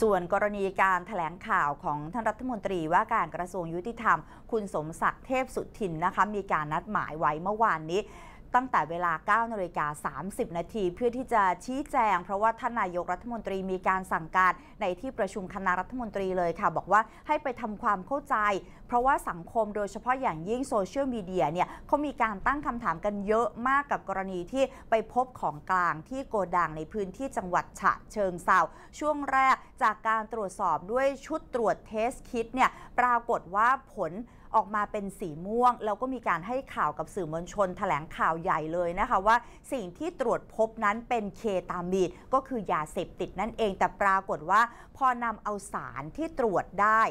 ส่วนกรณีการถแถลงข่าวของท่านรัฐมนตรีว่าการกระทรวงยุติธรรม คุณสมศักดิ์เทพสุทินนะคะมีการนัดหมายไว้เมื่อวานนี้ตั้งแต่เวลา 9นาฬิกา30 นาที เพื่อที่จะชี้แจง เพราะว่าท่านนายกรัฐมนตรีมีการสั่งการในที่ประชุมคณะรัฐมนตรีเลยค่ะ บอกว่าให้ไปทำความเข้าใจ เพราะว่าสังคมโดยเฉพาะอย่างยิ่งโซเชียลมีเดียเนี่ย เขามีการตั้งคำถามกันเยอะมากกับกรณีที่ไปพบของกลางที่โกดังในพื้นที่จังหวัดฉะเชิงเซาช่วงแรกจากการตรวจสอบด้วยชุดตรวจเทสคิดเนี่ย ปรากฏว่าผลออกมาเป็นสีม่วงแล้วก็มีการให้ข่าวกับสื่อมวลชนถแถลงข่าวใหญ่เลยนะคะ ว่าสิ่งที่ตรวจพบนั้นเป็นเคตามีดก็คือยาเสพติดนั่นเองแต่ปรากฏว่า พอนำเอาสารที่ตรวจได้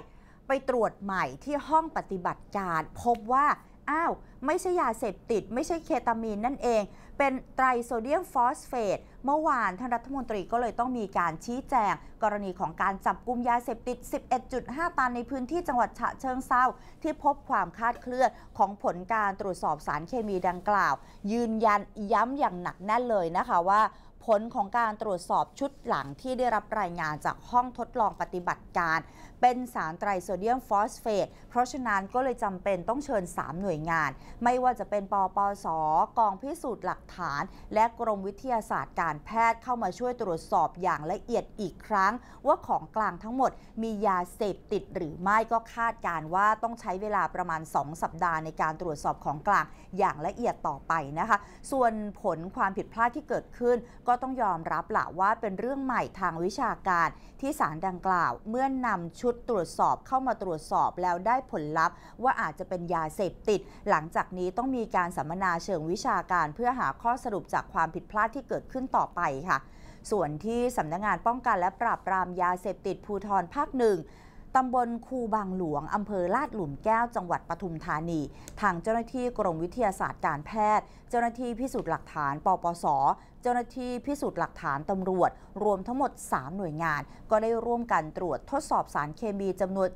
ไปตรวจใหม่ที่ห้องปฏิบัติการพบว่าอ้าว ไม่ใช่ยาเสพติด ไม่ใช่เคตามีน นั่นเอง เป็นไตรโซเดียมฟอสเฟต เมื่อวานท่านรัฐมนตรีก็เลยต้องมีการชี้แจง กรณีของการจับกลุ่มยาเสพติด 11.5 ตันในพื้นที่จังหวัดฉะเชิงเซาที่พบความคาดเคลื่อนของผลการตรวจสอบสารเคมีดังกล่าว ยืนยันย้ำอย่างหนักแน่นเลยนะคะว่าผลของการตรวจสอบชุดหลังที่ได้รับรายงานจากห้องทดลองปฏิบัติการ เป็นสารไตรโซเดียมฟอสเฟต เพราะฉะนั้นก็เลยจำเป็นต้องเชิญ 3 หน่วยงาน ไม่ว่าจะเป็นปปสกองพิสูจน์หลักฐาน และกรมวิทยาศาสตร์การแพทย์เข้ามาช่วยตรวจสอบอย่างละเอียดอีกครั้ง ว่าของกลางทั้งหมดมียาเสพติด หรือไม่ก็คาดการว่าต้องใช้เวลาประมาณ 2 สัปดาห์ในการตรวจสอบของกลางอย่างละเอียดต่อไปนะคะ ส่วนผลความผิดพลาดที่เกิดขึ้นก็ก็ต้องยอมรับละว่าเป็นเรื่องใหม่ทางวิชาการที่สารดังกล่าว เมื่อนนำชุดตรวจสอบเข้ามาตรวจสอบแล้วได้ผลลัพธ์ ว่าอาจจะเป็นยาเสพติด หลังจากนี้ต้องมีการสัมมนาเชิงวิชาการเพื่อหาข้อสรุปจากความผิดพลาดที่เกิดขึ้นต่อไปค่ะ ส่วนที่สำนักงงานป้องกันและปราบปรามยาเสพติดภูทรภาคหนึ่งตำบลคูบางหลวง อำเภอ ลาดหลุมแก้ว จังหวัดปทุมธานี ทางเจ้าหน้าที่กรมวิทยาศาสตร์การแพทย์ เจ้าหน้าที่พิสูจน์หลักฐานปปส เจ้าหน้าที่พิสูจน์หลักฐานตำรวจ รวมทั้งหมด 3 หน่วยงาน ก็ได้ร่วมกันตรวจทดสอบสารเคมีจำนวน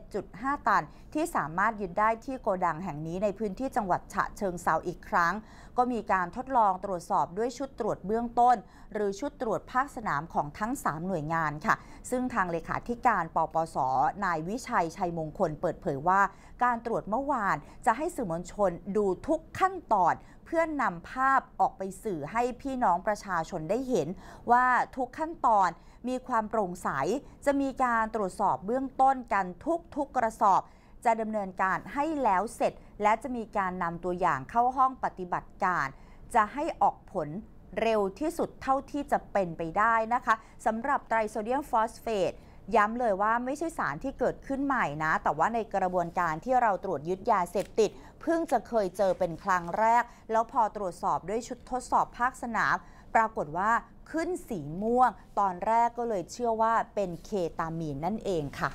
11.5 ตัน ที่สามารถยึดได้ที่โกดังแห่งนี้ในพื้นที่จังหวัดฉะเชิงเซาอีกครั้ง ก็มีการทดลองตรวจสอบด้วยชุดตรวจเบื้องต้น หรือชุดตรวจภาคสนามของทั้ง 3 หน่วยงานค่ะ ซึ่งทางเลขาธิการปปสนายวิชัยชัยมงคลเปิดเผยว่าการตรวจเมื่อวานจะให้สื่อมวลชนดูทุกขั้นตอน เพื่อนนำภาพออกไปสื่อให้พี่น้องประชาชนได้เห็น ว่าทุกขั้นตอนมีความโปร่งใสจะมีการตรวจสอบเบื้องต้นกันทุกๆกกระสอบ จะดำเนินการให้แล้วเสร็จและจะมีการนำตัวอย่างเข้าห้องปฏิบัติการ จะให้ออกผลเร็วที่สุดเท่าที่จะเป็นไปได้นะคะสำหรับไตรโซเดียมฟอสเฟตย้ำเลยว่าไม่ใช่สารที่เกิดขึ้นใหม่นะ แต่ว่าในกระบวนการที่เราตรวจยึดยาเสพติด เพิ่งจะเคยเจอเป็นครั้งแรก แล้วพอตรวจสอบด้วยชุดทดสอบภาคสนามปรากฏว่าขึ้นสีม่วง ตอนแรกก็เลยเชื่อว่าเป็นเคตามีนนั่นเองค่ะ